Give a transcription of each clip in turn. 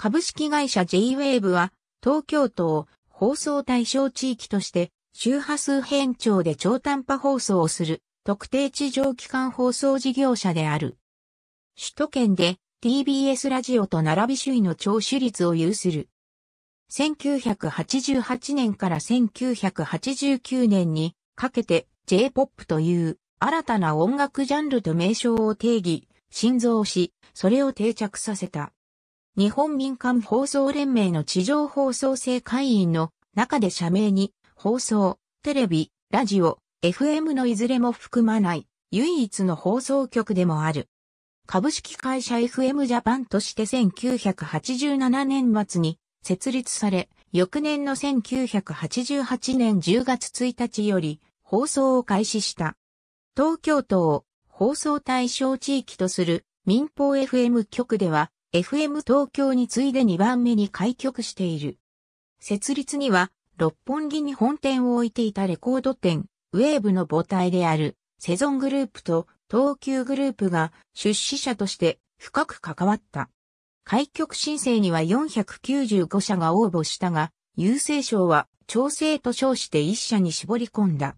株式会社 J-Wave は、東京都を放送対象地域として、周波数変調で超短波放送をする、特定地上機関放送事業者である。首都圏で TBS ラジオと並び首位の聴取率を有する。1988年から1989年にかけて J-POP という新たな音楽ジャンルと名称を定義、新造し、それを定着させた。日本民間放送連盟の地上放送制会員の中で社名に放送、テレビ、ラジオ、FM のいずれも含まない唯一の放送局でもある。株式会社 FM ジャパンとして1987年末に設立され、翌年の1988年10月1日より放送を開始した。東京都を放送対象地域とする民放 FM 局では FM 東京に次いで2番目に開局している。設立には、六本木に本店を置いていたレコード店、ウェーブの母体である、セゾングループと東急グループが出資者として深く関わった。開局申請には495社が応募したが、郵政省は調整と称して1社に絞り込んだ。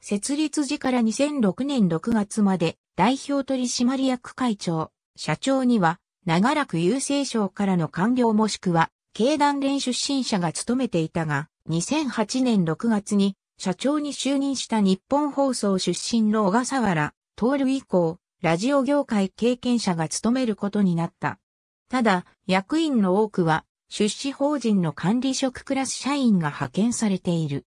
設立時から2006年6月まで代表取締役会長、社長には長らく郵政省からの官僚もしくは、経団連出身者が務めていたが、2008年6月に社長に就任した日本放送出身の小笠原、徹以降、ラジオ業界経験者が務めることになった。ただ、役員の多くは、出資法人の管理職クラス社員が派遣されている。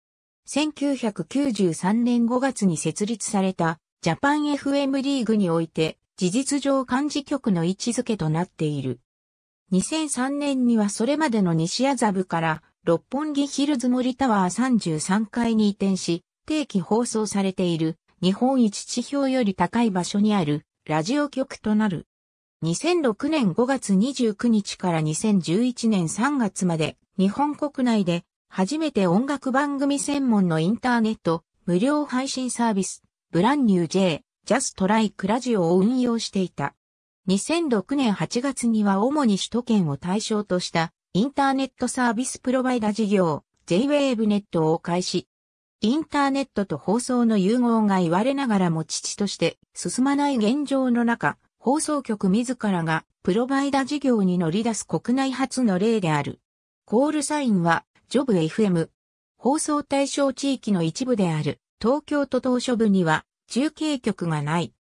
1993年5月に設立されたジャパン FM リーグにおいて事実上幹事局の位置づけとなっている。2003年にはそれまでの西麻布から六本木ヒルズ森タワー33階に移転し、定期放送されている日本一地表より高い場所にあるラジオ局となる。2006年5月29日から2011年3月まで日本国内で初めて音楽番組専門のインターネット無料配信サービスブランニュー J ジャストライクラジオを運用していた。2006年8月には主に首都圏を対象としたインターネットサービスプロバイダ事業 JWave ネットを開始。インターネットと放送の融合が言われながらも父として進まない現状の中、放送局自らがプロバイダ事業に乗り出す国内初の例である。コールサインはジョブ FM。放送対象地域の一部である東京都島嶼部には中継局がない。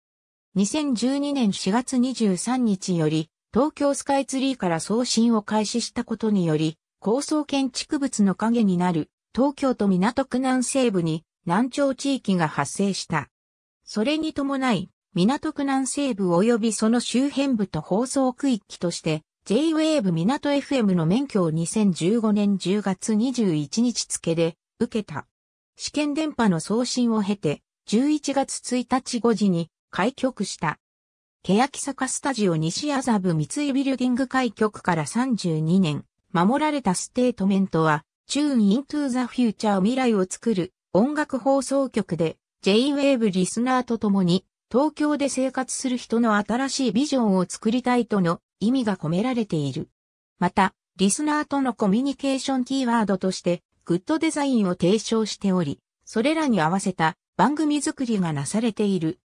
2012年4月23日より、東京スカイツリーから送信を開始したことにより、高層建築物の影になる、東京都港区南西部に、南朝地域が発生した。それに伴い、港区南西部及びその周辺部と放送区域として、J-Wave 港 FM の免許を2015年10月21日付で受けた。試験電波の送信を経て、11月1日5時に開局した。欅坂スタジオ西麻布三井ビルディング開局から32年、守られたステートメントは、Tune into the future 未来を作る音楽放送局で J-Wave リスナーと共に東京で生活する人の新しいビジョンを作りたいとの意味が込められている。また、リスナーとのコミュニケーションキーワードとして、グッドデザインを提唱しており、それらに合わせた番組作りがなされている。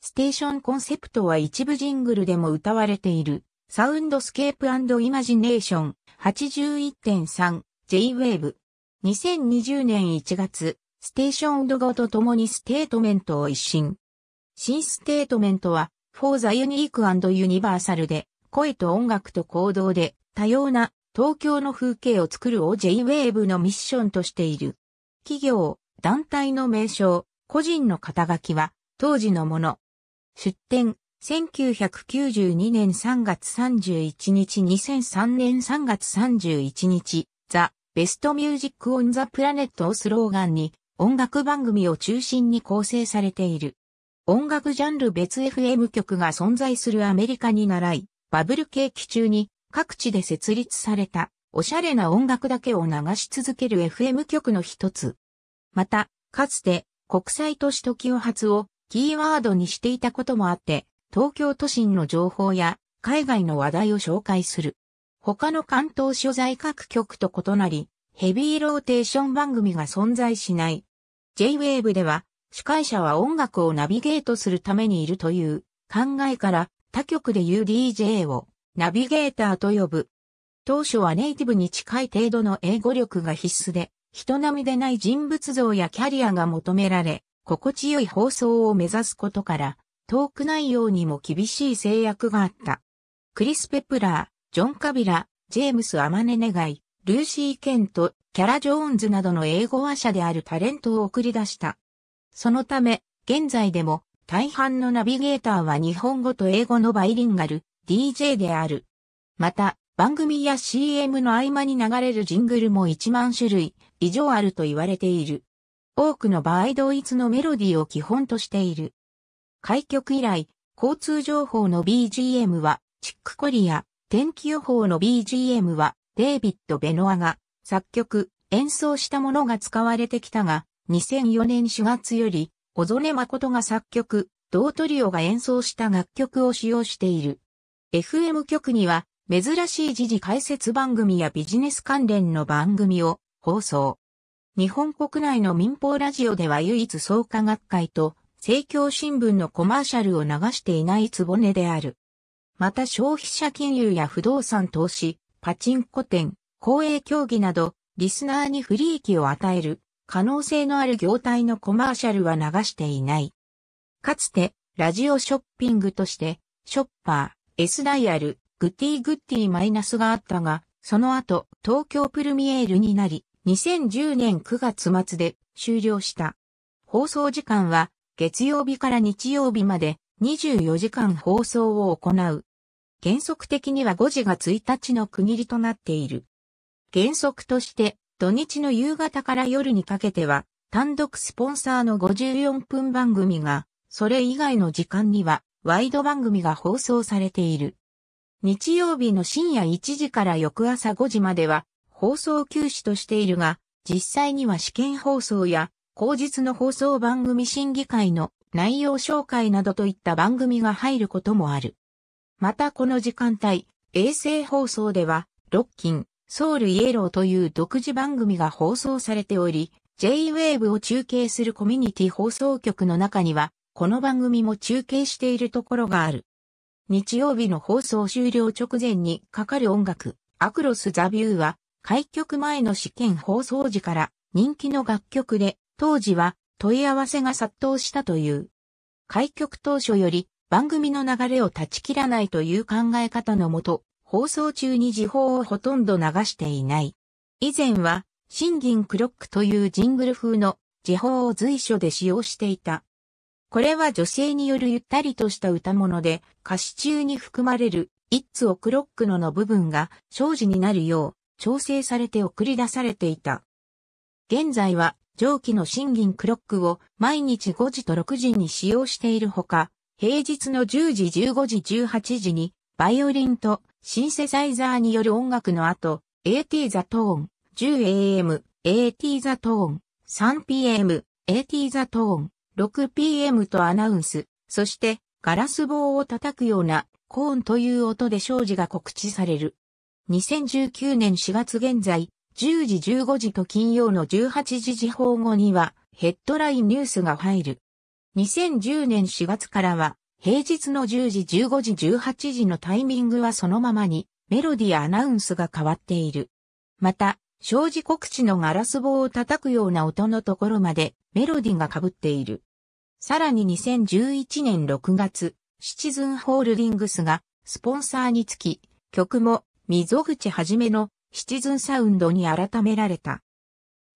ステーションコンセプトは一部ジングルでも歌われている。サウンドスケープイマジネーション 81.3J-Wave。2020年1月、ステーションドゴと共にステートメントを一新。新ステートメントは、For the Unique and Universal で、声と音楽と行動で、多様な東京の風景を作るを J-Wave のミッションとしている。企業、団体の名称、個人の肩書きは当時のもの。出展、1992年3月31日2003年3月31日、ザ・ベストミュージック・オン・ザ・プラネットをスローガンに音楽番組を中心に構成されている。音楽ジャンル別 FM 局が存在するアメリカに習い、バブル景気中に各地で設立されたおしゃれな音楽だけを流し続ける FM 局の一つ。また、かつて国際都市時を発をキーワードにしていたこともあって、東京都心の情報や海外の話題を紹介する。他の関東所在各局と異なり、ヘビーローテーション番組が存在しない。J-Wave では、司会者は音楽をナビゲートするためにいるという考えから、他局で言う DJ をナビゲーターと呼ぶ。当初はネイティブに近い程度の英語力が必須で、人並みでない人物像やキャリアが求められ、心地よい放送を目指すことから、トーク内容にも厳しい制約があった。クリス・ペプラー、ジョン・カビラ、ジェームス・アマネネガイ、ルーシー・ケント、キャラ・ジョーンズなどの英語話者であるタレントを送り出した。そのため、現在でも大半のナビゲーターは日本語と英語のバイリンガル、DJ である。また、番組や CM の合間に流れるジングルも1万種類以上あると言われている。多くの場合同一のメロディーを基本としている。開局以来、交通情報の BGM は、チックコリア、天気予報の BGM は、デイビッド・ベノアが、作曲、演奏したものが使われてきたが、2004年4月より、小曽根誠が作曲、同トリオが演奏した楽曲を使用している。FM 局には、珍しい時事解説番組やビジネス関連の番組を放送。日本国内の民放ラジオでは唯一創価学会と政教新聞のコマーシャルを流していないつぼねである。また消費者金融や不動産投資、パチンコ店、公営競技など、リスナーに不利益を与える可能性のある業態のコマーシャルは流していない。かつて、ラジオショッピングとして、ショッパー、S ダイヤル、グッディグッディマイナスがあったが、その後、東京プルミエールになり、2010年9月末で終了した。放送時間は、月曜日から日曜日まで24時間放送を行う。原則的には5時が1日の区切りとなっている。原則として、土日の夕方から夜にかけては、単独スポンサーの54分番組が、それ以外の時間には、ワイド番組が放送されている。日曜日の深夜1時から翌朝5時までは放送休止としているが、実際には試験放送や、後日の放送番組審議会の内容紹介などといった番組が入ることもある。またこの時間帯、衛星放送では、ロッキン、ソウルイエローという独自番組が放送されており、J-Wave を中継するコミュニティ放送局の中には、この番組も中継しているところがある。日曜日の放送終了直前にかかる音楽、アクロス・ザ・ビューは、開局前の試験放送時から人気の楽曲で、当時は問い合わせが殺到したという。開局当初より番組の流れを断ち切らないという考え方のもと、放送中に時報をほとんど流していない。以前は、シンギンクロックというジングル風の時報を随所で使用していた。これは女性によるゆったりとした歌物で、歌詞中に含まれる、一 t をクロックのの部分が、生じになるよう、調整されて送り出されていた。現在は、上記の新銀クロックを毎日5時と6時に使用しているほか、平日の10時15時18時に、バイオリンとシンセサイザーによる音楽の後、AT ザトーン、10am、AT ザトーン、3pm、AT ザトーン、6pm とアナウンス、そしてガラス棒を叩くようなコーンという音で生事が告知される。2019年4月現在、10時15時と金曜の18時時報後にはヘッドラインニュースが入る。2010年4月からは平日の10時15時18時のタイミングはそのままにメロディアナウンスが変わっている。また、生事告知のガラス棒を叩くような音のところまでメロディが被っている。さらに2011年6月、シチズンホールディングスがスポンサーにつき、曲も溝口はじめのシチズンサウンドに改められた。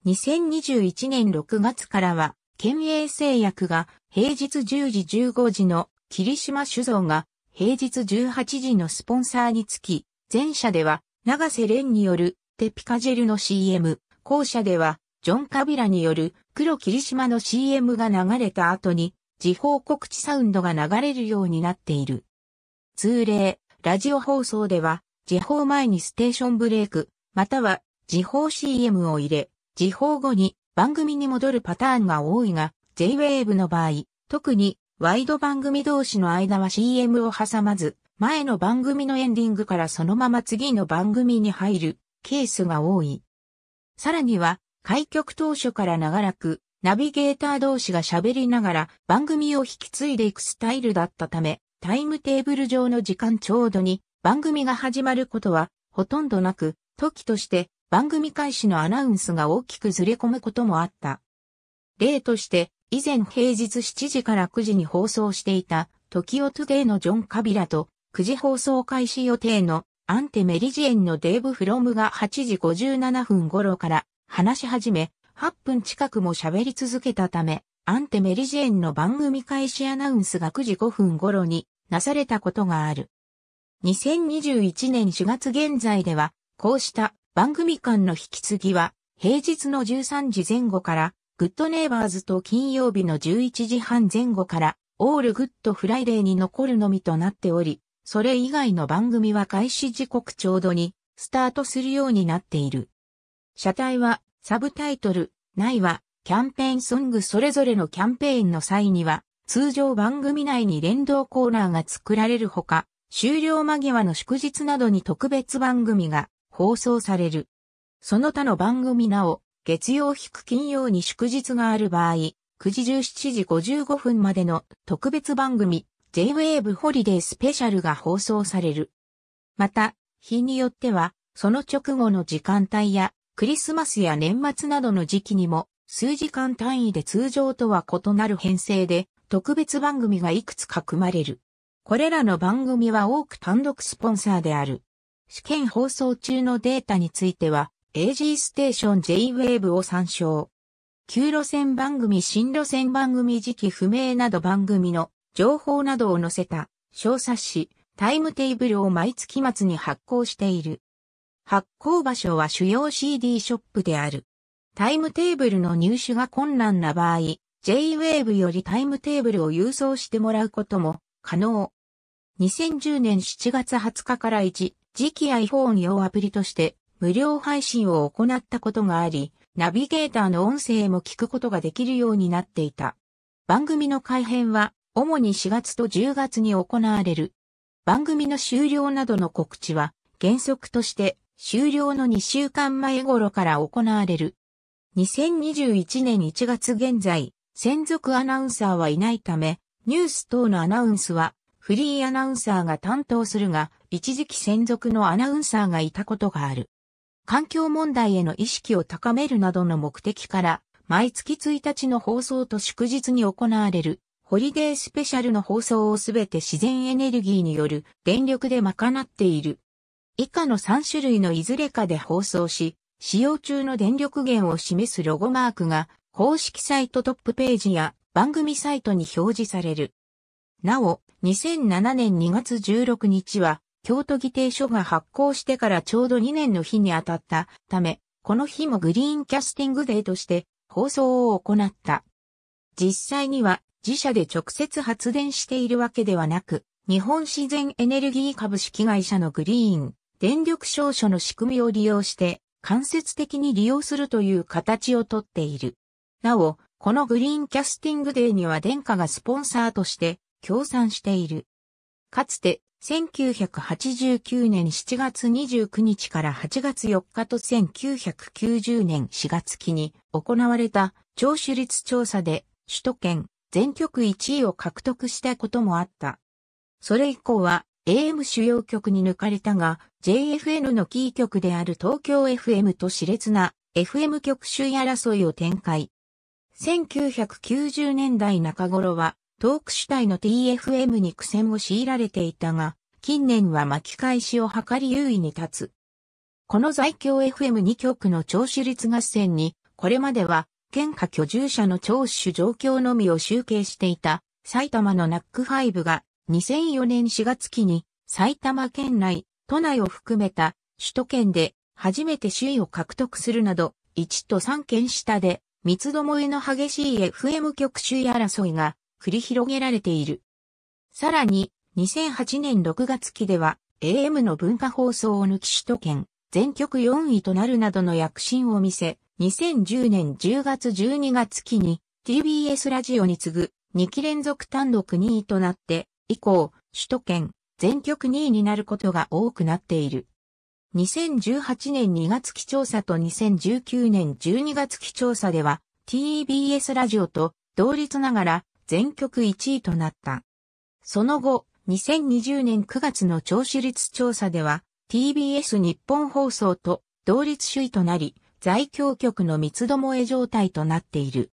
2021年6月からは、県営製薬が平日10時15時の霧島酒造が平日18時のスポンサーにつき、前者では長瀬廉によるテピカジェルの CM、後者ではジョン・カビラによる黒霧島の CM が流れた後に、時報告知サウンドが流れるようになっている。通例、ラジオ放送では、時報前にステーションブレイク、または時報 CM を入れ、時報後に番組に戻るパターンが多いが、J-Wave の場合、特にワイド番組同士の間は CM を挟まず、前の番組のエンディングからそのまま次の番組に入るケースが多い。さらには、開局当初から長らく、ナビゲーター同士が喋りながら番組を引き継いでいくスタイルだったため、タイムテーブル上の時間ちょうどに番組が始まることはほとんどなく、時として番組開始のアナウンスが大きくずれ込むこともあった。例として、以前平日7時から9時に放送していた、時をトゥデイのジョン・カビラと、9時放送開始予定のアンテメリジエンのデーブ・フロムが8時57分頃から話し始め、8分近くも喋り続けたため、アンテ・メリジェンの番組開始アナウンスが9時5分頃になされたことがある。2021年4月現在では、こうした番組間の引き継ぎは、平日の13時前後から、グッドネイバーズと金曜日の11時半前後から、オールグッドフライデーに残るのみとなっており、それ以外の番組は開始時刻ちょうどに、スタートするようになっている。車体はサブタイトル、内は、キャンペーンソングそれぞれのキャンペーンの際には、通常番組内に連動コーナーが作られるほか、終了間際の祝日などに特別番組が放送される。その他の番組なお、月曜引く金曜に祝日がある場合、9時17時55分までの特別番組、J-Wave ホリデースペシャルが放送される。また、日によっては、その直後の時間帯やクリスマスや年末などの時期にも数時間単位で通常とは異なる編成で特別番組がいくつか組まれる。これらの番組は多く単独スポンサーである。試験放送中のデータについては、AG ステーション J-Wave を参照。旧路線番組、新路線番組時期不明など番組の情報などを載せた小冊子、タイムテーブルを毎月末に発行している。発行場所は主要 CD ショップである。タイムテーブルの入手が困難な場合、J-Wave よりタイムテーブルを郵送してもらうことも可能。2010年7月20日から1、次期 iPhone 用アプリとして無料配信を行ったことがあり、ナビゲーターの音声も聞くことができるようになっていた。番組の改編は主に4月と10月に行われる。番組の終了などの告知は原則として終了の2週間前頃から行われる。2021年1月現在、専属アナウンサーはいないため、ニュース等のアナウンスはフリーアナウンサーが担当するが、一時期専属のアナウンサーがいたことがある。環境問題への意識を高めるなどの目的から、毎月1日の放送と祝日に行われる、ホリデースペシャルの放送をすべて自然エネルギーによる電力で賄っている。以下の3種類のいずれかで放送し、使用中の電力源を示すロゴマークが公式サイトトップページや番組サイトに表示される。なお、2007年2月16日は、京都議定書が発行してからちょうど2年の日に当たったため、この日もグリーンキャスティングデーとして放送を行った。実際には自社で直接発電しているわけではなく、日本自然エネルギー株式会社のグリーン電力証書の仕組みを利用して間接的に利用するという形をとっている。なお、このグリーンキャスティングデーには殿下がスポンサーとして協賛している。かつて1989年7月29日から8月4日と1990年4月期に行われた聴取率調査で首都圏全局1位を獲得したこともあった。それ以降は AM 主要局に抜かれたが、JFN のキー局である東京 FM と熾烈な FM 局主位争いを展開。1990年代中頃は、トーク主体の TFM に苦戦を強いられていたが、近年は巻き返しを図り優位に立つ。この在京 FM2 局の聴取率合戦に、これまでは、県下居住者の聴取状況のみを集計していた、埼玉のナック5が2004年4月期に埼玉県内、都内を含めた首都圏で初めて首位を獲得するなど、1と3県下で三つどもえの激しい FM 局首位争いが繰り広げられている。さらに、2008年6月期では AM の文化放送を抜き首都圏、全局4位となるなどの躍進を見せ、2010年10月12月期に TBS ラジオに次ぐ2期連続単独2位となって以降、首都圏、全局2位になることが多くなっている。2018年2月期調査と2019年12月期調査では TBS ラジオと同率ながら全局1位となった。その後、2020年9月の聴取率調査では TBS 日本放送と同率首位となり、在京局の三つどもえ状態となっている。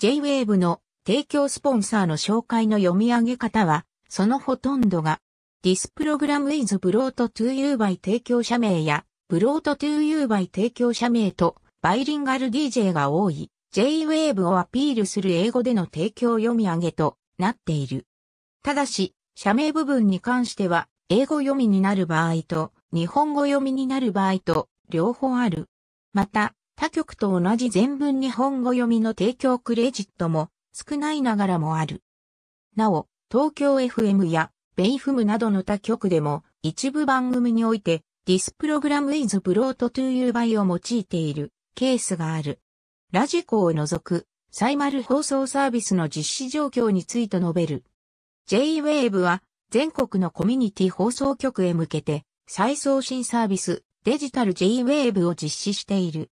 J-Wave の提供スポンサーの紹介の読み上げ方は、そのほとんどが、This program is brought to you by 提供者名や、brought to you by 提供者名と、バイリンガル DJ が多い、J-Wave をアピールする英語での提供読み上げとなっている。ただし、社名部分に関しては、英語読みになる場合と、日本語読みになる場合と、両方ある。また、他局と同じ全文日本語読みの提供クレジットも少ないながらもある。なお、東京 FM やベイフムなどの他局でも一部番組において This program is brought to you by を用いているケースがある。ラジコを除くサイマル放送サービスの実施状況について述べる。J-Wave は全国のコミュニティ放送局へ向けて再送信サービスデジタル J-Wave を実施している。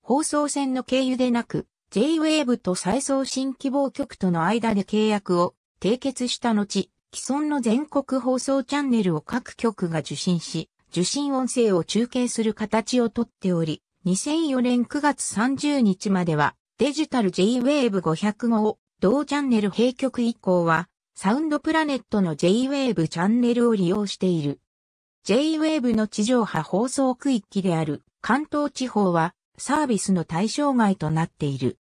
放送線の経由でなく J-Wave と再送信希望局との間で契約を締結した後、既存の全国放送チャンネルを各局が受信し、受信音声を中継する形をとっており、2004年9月30日まではデジタル J-Wave 500号を同チャンネル閉局以降は、サウンドプラネットの J-Wave チャンネルを利用している。J-Wave の地上波放送区域である関東地方はサービスの対象外となっている。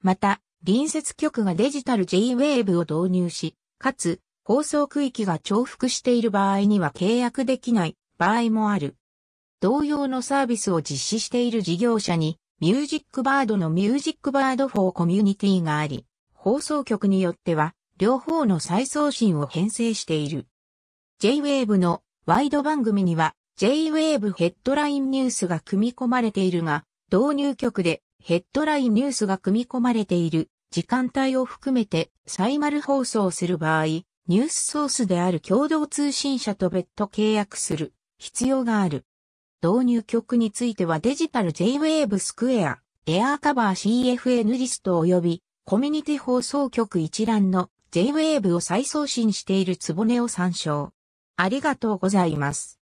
また、隣接局がデジタル J-Wave を導入し、かつ、放送区域が重複している場合には契約できない場合もある。同様のサービスを実施している事業者に、ミュージックバードのミュージックバード4コミュニティがあり、放送局によっては、両方の再送信を編成している。J-Wave のワイド番組には、J-Wave ヘッドラインニュースが組み込まれているが、導入局でヘッドラインニュースが組み込まれている時間帯を含めて再ル放送する場合、ニュースソースである共同通信社と別途契約する必要がある。導入局についてはデジタル J-Wave スクエア、エアーカバー CFN リスト及びコミュニティ放送局一覧の J-Wave を再送信しているつぼねを参照。ありがとうございます。